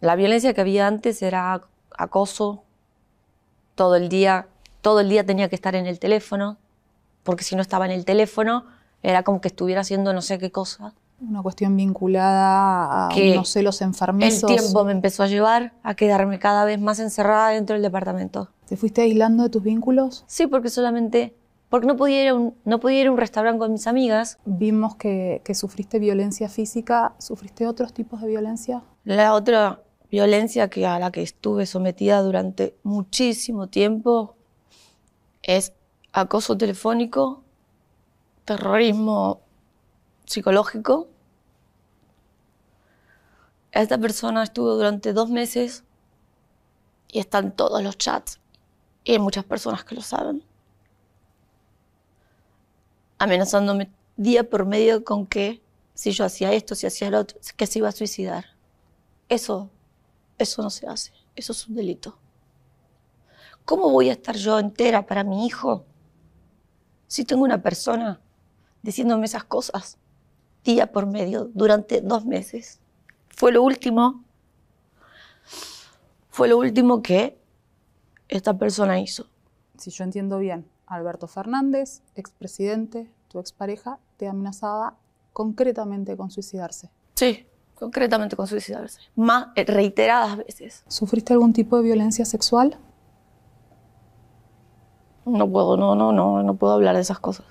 La violencia que había antes era acoso, todo el día, todo el día tenía que estar en el teléfono, porque si no estaba en el teléfono era como que estuviera haciendo no sé qué cosa. Una cuestión vinculada a que unos celos enfermizos. El tiempo me empezó a llevar a quedarme cada vez más encerrada dentro del departamento. ¿Te fuiste aislando de tus vínculos? Sí, porque solamente porque no podía un, no un restaurante con mis amigas. Vimos que, sufriste violencia física, ¿sufriste otros tipos de violencia? La otra, violencia que, a la que estuve sometida durante muchísimo tiempo es acoso telefónico, terrorismo psicológico. Esta persona estuvo durante dos meses y están todos los chats y hay muchas personas que lo saben. Amenazándome día por medio con que si yo hacía esto, si hacía lo otro, que se iba a suicidar. Eso eso no se hace, eso es un delito. ¿Cómo voy a estar yo entera para mi hijo si tengo una persona diciéndome esas cosas día por medio durante dos meses? Fue lo último, fue lo último que esta persona hizo. Si yo entiendo bien, Alberto Fernández, expresidente, tu expareja, te amenazaba concretamente con suicidarse. Sí, concretamente con suicidarse, más eh, reiteradas veces. ¿Sufriste algún tipo de violencia sexual? No puedo, no, no, no, no puedo hablar de esas cosas.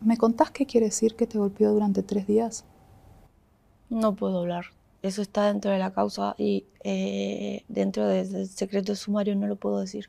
¿Me contás qué quiere decir que te golpeó durante tres días? No puedo hablar. Eso está dentro de la causa y eh, dentro del secreto sumario no lo puedo decir.